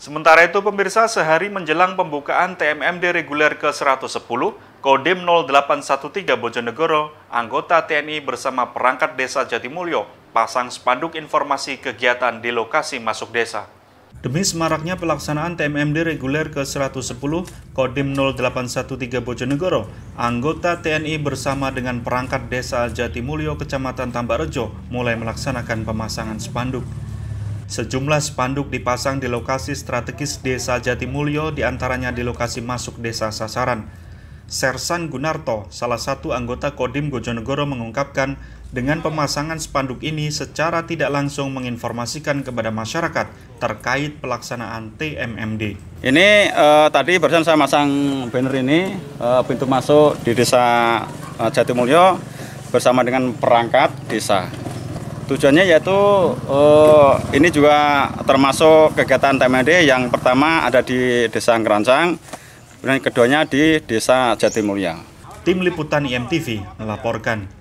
Sementara itu, pemirsa sehari menjelang pembukaan TMMD reguler ke-110, Kodim 0813 Bojonegoro, anggota TNI bersama perangkat desa Jatimulyo pasang spanduk informasi kegiatan di lokasi masuk desa. Demi semaraknya pelaksanaan TMMD reguler ke-110, Kodim 0813 Bojonegoro, anggota TNI bersama dengan perangkat desa Jatimulyo, Kecamatan Tambarejo, mulai melaksanakan pemasangan spanduk. Sejumlah spanduk dipasang di lokasi strategis Desa Jatimulyo, diantaranya di lokasi masuk desa sasaran. Sersan Gunarto, salah satu anggota Kodim Bojonegoro mengungkapkan, dengan pemasangan spanduk ini secara tidak langsung menginformasikan kepada masyarakat terkait pelaksanaan TMMD. Ini uh, tadi barusan saya masang banner ini, uh, pintu masuk di desa uh, Jatimulyo bersama dengan perangkat desa. Tujuannya yaitu uh, ini juga termasuk kegiatan TMD yang pertama ada di Desa Kerancang, kemudian keduanya di Desa Jatimulya. Tim Liputan IMTV melaporkan.